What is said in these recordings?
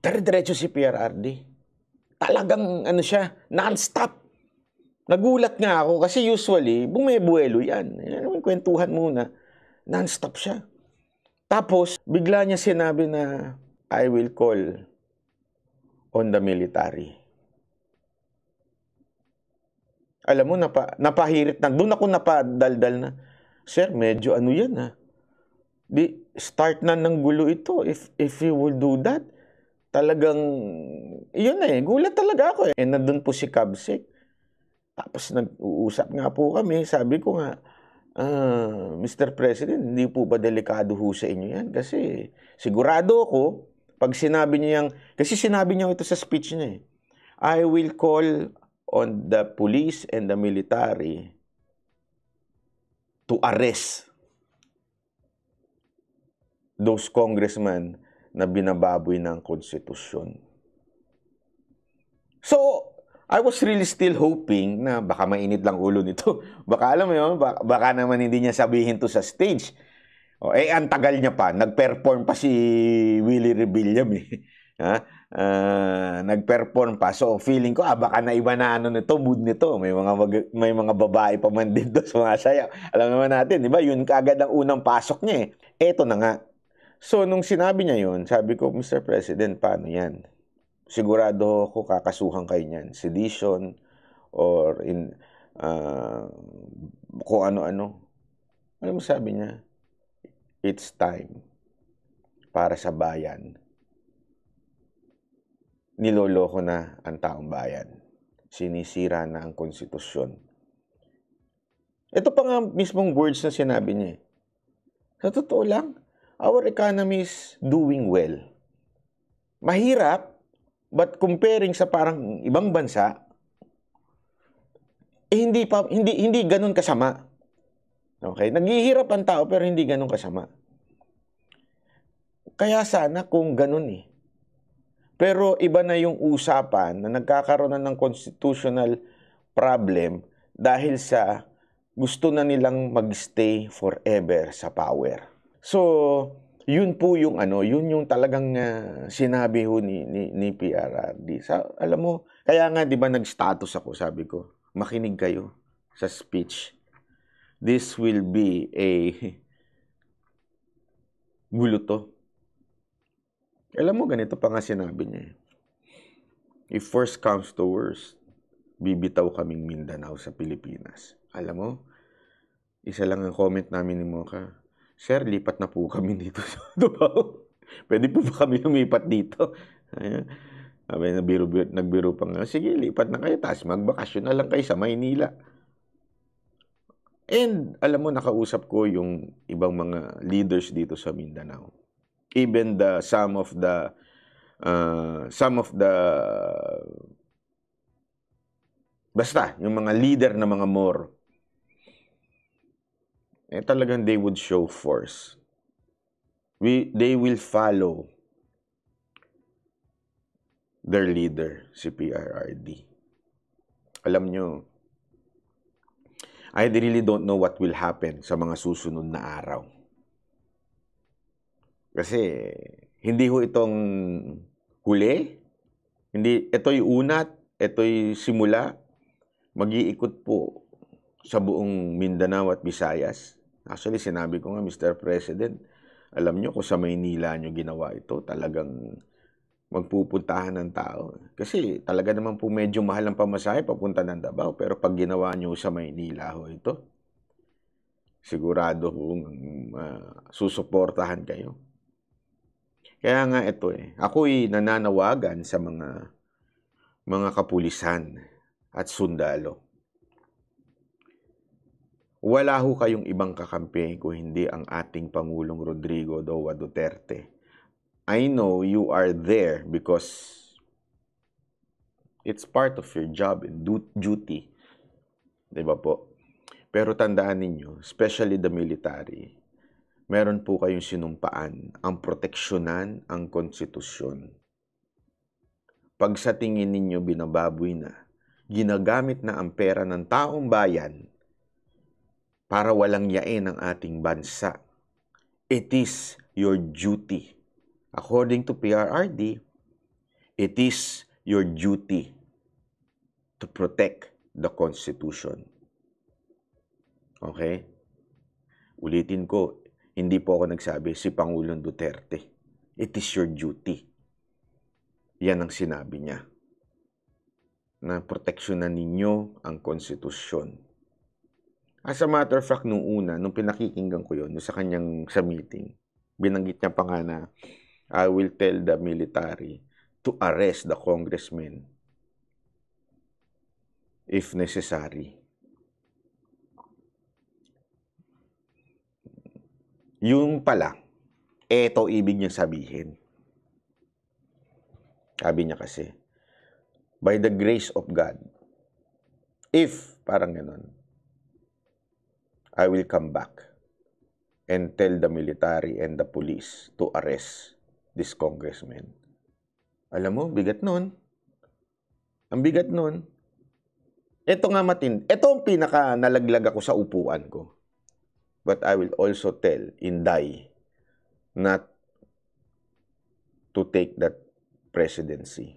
Dire-diretso si PRRD. Talagang ano siya, non-stop. Nagulat nga ako kasi usually, bumebuelo yan. Yan yung kwentuhan muna. Non-stop siya. Tapos, bigla niya sinabi na, I will call on the military. Alam mo, napa, napahirit na. Doon ako napadaldal na, Sir, medyo ano yan ha. Ah. Di, start na ng gulo ito if, if you will do that talagang, yun na eh, gulat talaga ako eh. And eh, nandun po si Kabsik. Tapos nag-uusap nga po kami, sabi ko nga, uh, ah, Mr. President, hindi po ba delikado ho sa inyo yan? Kasi sigurado ako, pag sinabi niya yung, kasi sinabi niya ito sa speech niya eh, I will call on the police and the military to arrest those congressmen na binababoy ng konstitusyon. So, I was really still hoping na baka mainit lang ulo nito. Baka alam mo yun, baka, naman hindi niya sabihin to sa stage. O, eh, ang tagal niya pa. Nag-perform pa si Willie Rebellion eh. ha? Uh, nag-perform pa. So, feeling ko, ah, baka na iba na ano nito, mood nito. May mga, mag, may mga babae pa man din doon sa mga sayaw. Alam naman natin, di ba? Yun kaagad ang unang pasok niya eh. Eto na nga, So, nung sinabi niya yun, sabi ko, Mr. President, paano yan? Sigurado ako kakasuhan kayo niyan. Sedition or in, uh, kung ano-ano. Ano mo sabi niya? It's time para sa bayan. Niloloko na ang taong bayan. Sinisira na ang konstitusyon. Ito pa nga mismong words na sinabi niya. Eh. Sa totoo lang, our economy is doing well. Mahirap, but comparing sa parang ibang bansa, eh, hindi pa hindi hindi ganoon kasama. Okay, naghihirap ang tao pero hindi ganoon kasama. Kaya sana kung ganoon eh. Pero iba na yung usapan na nagkakaroon na ng constitutional problem dahil sa gusto na nilang magstay forever sa power. So, yun po yung ano, yun yung talagang uh, sinabi ho ni, ni, ni PRRD. Sa, alam mo, kaya nga, di ba, nag-status ako, sabi ko, makinig kayo sa speech. This will be a gulo Alam mo, ganito pa nga sinabi niya. Eh. If worst comes to worst, bibitaw kaming Mindanao sa Pilipinas. Alam mo, isa lang ang comment namin ni Mocha Sir, lipat na po kami dito sa Dubaw. Pwede po ba kami lumipat dito? Ayan. Sabi, nagbiro, nagbiro pa nga, sige, lipat na kayo, tapos magbakasyon na lang kayo sa Maynila. And alam mo, nakausap ko yung ibang mga leaders dito sa Mindanao. Even the some of the uh, some of the basta yung mga leader ng mga Moro eh talagang they would show force. We, they will follow their leader, si PRRD. Alam nyo, I really don't know what will happen sa mga susunod na araw. Kasi, hindi ho itong huli. Hindi, ito'y unat, ito'y simula. Mag-iikot po sa buong Mindanao at Visayas. Actually, sinabi ko nga, Mr. President, alam nyo kung sa Maynila nyo ginawa ito, talagang magpupuntahan ng tao. Kasi talaga naman po medyo mahal ang pamasahe papunta ng Davao. Pero pag ginawa nyo sa Maynila ho ito, sigurado kung uh, ah, susuportahan kayo. Kaya nga ito eh, ako'y nananawagan sa mga mga kapulisan at sundalo wala ho kayong ibang kakampi kung hindi ang ating Pangulong Rodrigo Doa Duterte. I know you are there because it's part of your job and duty. ba diba po? Pero tandaan ninyo, especially the military, meron po kayong sinumpaan ang proteksyonan ang konstitusyon. Pag sa tingin ninyo binababoy na, ginagamit na ang pera ng taong bayan para walang yain ang ating bansa. It is your duty. According to PRRD, it is your duty to protect the Constitution. Okay? Ulitin ko, hindi po ako nagsabi si Pangulong Duterte. It is your duty. Yan ang sinabi niya. Na proteksyonan ninyo ang konstitusyon. As a matter of fact, nung una, nung pinakikinggan ko yun, sa kanyang sa meeting, binanggit niya pa nga na, I will tell the military to arrest the congressman if necessary. Yung pala, eto ibig niyang sabihin. Sabi niya kasi, by the grace of God, if, parang ganun, I will come back and tell the military and the police to arrest this congressman. Alam mo, bigat nun. Ang bigat nun. Ito nga matin, ito ang pinaka nalaglag ako sa upuan ko. But I will also tell Inday not to take that presidency.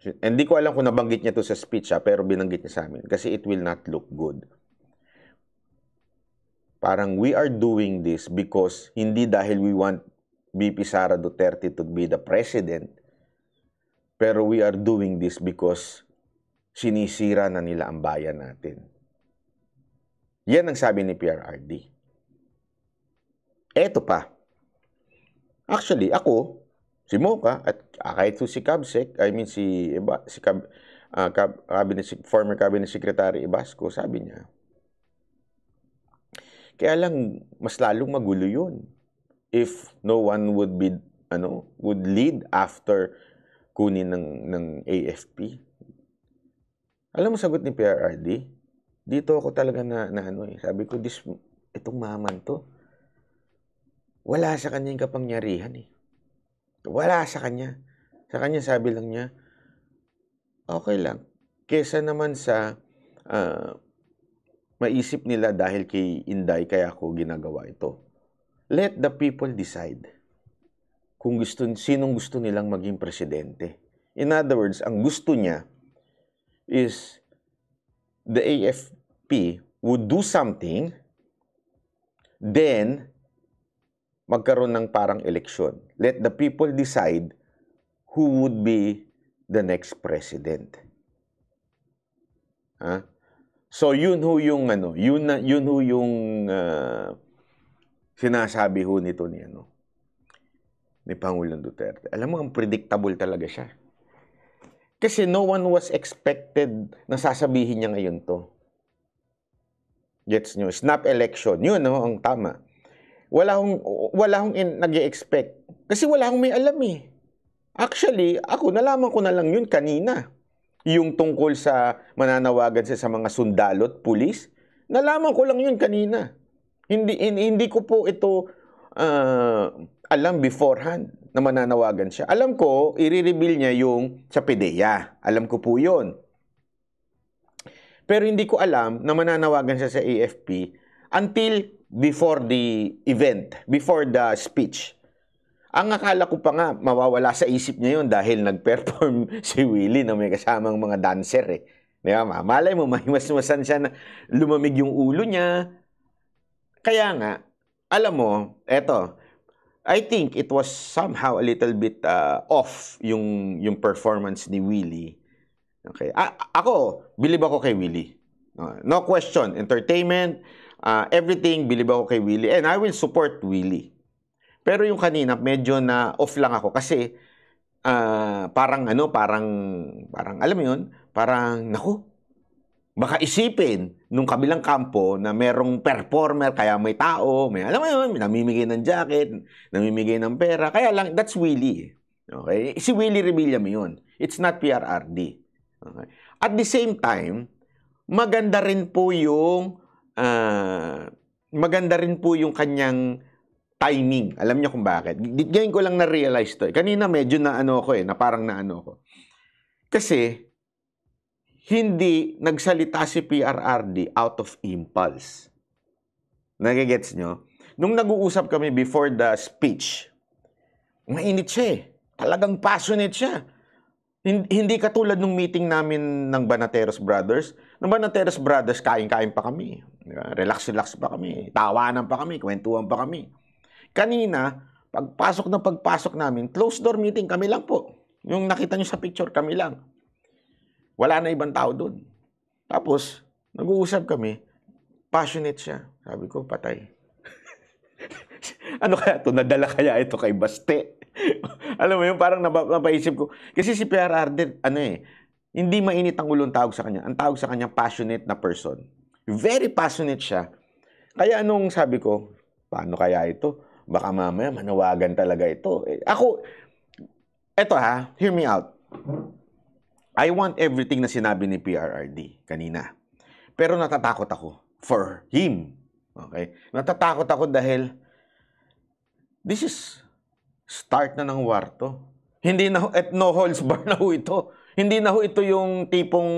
Hindi ko alam kung nabanggit niya to sa speech ha, ah, pero binanggit niya sa amin kasi it will not look good Parang we are doing this because hindi dahil we want BP Sara Duterte to be the president, pero we are doing this because sinisira na nila ang bayan natin. Yan ang sabi ni PRRD. Eto pa. Actually, ako, si Moka at ah, kahit si Kabsek, I mean si iba, si Kab, uh, ah, Cab, cabinet, former cabinet secretary Ibasco, sabi niya, kaya lang, mas lalong magulo yun. If no one would be, ano, would lead after kunin ng, ng AFP. Alam mo sagot ni PRRD? Dito ako talaga na, na ano eh. Sabi ko, this, itong maman to, wala sa kanya yung kapangyarihan eh. Wala sa kanya. Sa kanya sabi lang niya, okay lang. Kesa naman sa uh, Maisip nila dahil kay Inday kaya ko ginagawa ito. Let the people decide kung gusto, sinong gusto nilang maging presidente. In other words, ang gusto niya is the AFP would do something, then magkaroon ng parang eleksyon. Let the people decide who would be the next president. Ha? Huh? So yun ho yung ano, yun na, yun ho yung uh, sinasabi ho nito ni ano ni Pangulong Duterte. Alam mo ang predictable talaga siya. Kasi no one was expected na sasabihin niya ngayon to. Gets nyo? Snap election. Yun no, ang tama. Wala hong, wala hong nag expect Kasi wala hong may alam eh. Actually, ako nalaman ko na lang yun kanina. Yung tungkol sa mananawagan siya sa mga sundalo at pulis, nalaman ko lang yun kanina. Hindi, hindi ko po ito uh, alam beforehand na mananawagan siya. Alam ko, i-reveal niya yung sa PDEA. Alam ko po yun. Pero hindi ko alam na mananawagan siya sa AFP until before the event, before the speech. Ang akala ko pa nga, mawawala sa isip niya yun dahil nag-perform si Willie na may kasamang mga dancer eh. Di ba? Malay mo, may masmasan siya na lumamig yung ulo niya. Kaya nga, alam mo, eto, I think it was somehow a little bit uh, off yung, yung performance ni Willie. Okay. A- ako, bilib ako kay Willie. No question. Entertainment, uh, everything, bilib ako kay Willie. And I will support Willie. Pero yung kanina, medyo na off lang ako kasi uh, parang ano, parang, parang alam mo yun, parang, nako, baka isipin nung kabilang kampo na merong performer, kaya may tao, may alam mo yun, namimigay ng jacket, namimigay ng pera. Kaya lang, that's Willie. Eh. Okay? Si Willie Rebilla yun. It's not PRRD. Okay? At the same time, maganda rin po yung uh, maganda rin po yung kanyang timing. Alam niyo kung bakit. Ngayon ko lang na-realize to. Eh. Kanina medyo na ano ko eh, na parang na ano ko. Kasi, hindi nagsalita si PRRD out of impulse. Nagigets nyo? Nung nag-uusap kami before the speech, mainit siya eh. Talagang passionate siya. Hindi katulad nung meeting namin ng Banateros Brothers. Nung Banateros Brothers, kain-kain pa kami. Relax-relax pa kami. Tawanan pa kami. Kwentuhan pa kami. Kanina, pagpasok na pagpasok namin, closed door meeting, kami lang po. Yung nakita nyo sa picture, kami lang. Wala na ibang tao doon. Tapos, nag-uusap kami, passionate siya. Sabi ko, patay. ano kaya to? Nadala kaya ito kay Baste? Alam mo yun, parang nap napaisip ko. Kasi si Pierre Arden, ano eh, hindi mainit ang ulo ang tawag sa kanya. Ang tawag sa kanya, passionate na person. Very passionate siya. Kaya anong sabi ko, paano kaya ito? Baka mamaya manawagan talaga ito. Eh, ako, eto ha, hear me out. I want everything na sinabi ni PRRD kanina. Pero natatakot ako for him. Okay? Natatakot ako dahil this is start na ng war to. Hindi na at eh, no holds bar na ho ito. Hindi na ho ito yung tipong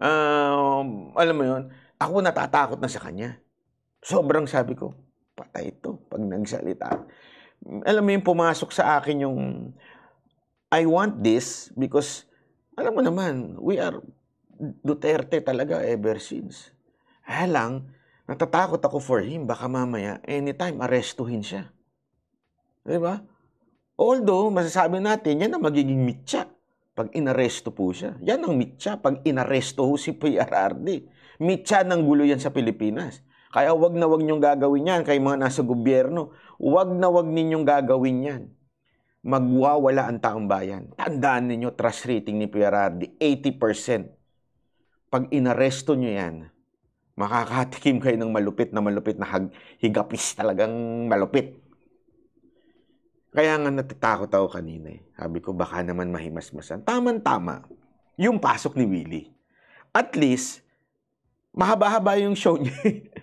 uh, alam mo yon. Ako natatakot na sa kanya. Sobrang sabi ko, patay ito pag nagsalita. Alam mo yung pumasok sa akin yung I want this because alam mo naman, we are Duterte talaga ever since. Halang, natatakot ako for him. Baka mamaya, anytime, arestuhin siya. Di ba? Although, masasabi natin, yan ang magiging mitya pag inaresto po siya. Yan ang mitya pag inaresto ho si PRRD. Mitya ng gulo yan sa Pilipinas. Kaya wag na wag ninyong gagawin yan kay mga nasa gobyerno. Wag na wag ninyong gagawin yan. Magwawala ang taong bayan. Tandaan ninyo, trust rating ni PRRD, 80%. Pag inaresto nyo yan, makakatikim kayo ng malupit na malupit na higapis talagang malupit. Kaya nga natatakot ako kanina eh. Sabi ko baka naman mahimasmasan. Taman-tama. Yung pasok ni Willie. At least, mahaba-haba yung show niya.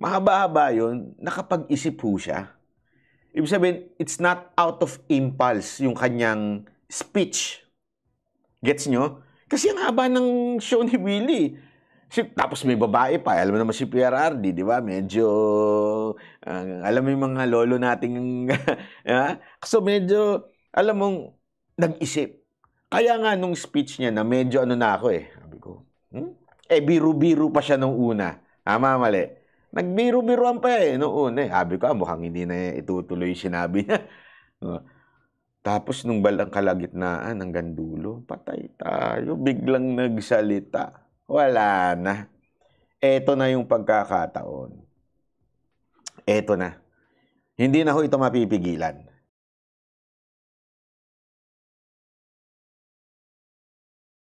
mahaba-haba yun, nakapag-isip po siya. Ibig sabihin, it's not out of impulse yung kanyang speech. Gets nyo? Kasi ang haba ng show ni Willie. Si, tapos may babae pa. Alam mo naman si PRRD, di ba? Medyo, uh, alam mo yung mga lolo nating, yeah? so medyo, alam mong, nag-isip. Kaya nga nung speech niya na medyo ano na ako eh. Sabi ko, hmm? eh biru-biru pa siya nung una. Tama, mali. Nagbiro-biroan pa eh noon eh. Sabi ko, ah, mukhang hindi na itutuloy sinabi niya. Oh. Tapos nung balang kalagitnaan ng gandulo, patay tayo. Biglang nagsalita. Wala na. Eto na yung pagkakataon. Eto na. Hindi na ho ito mapipigilan.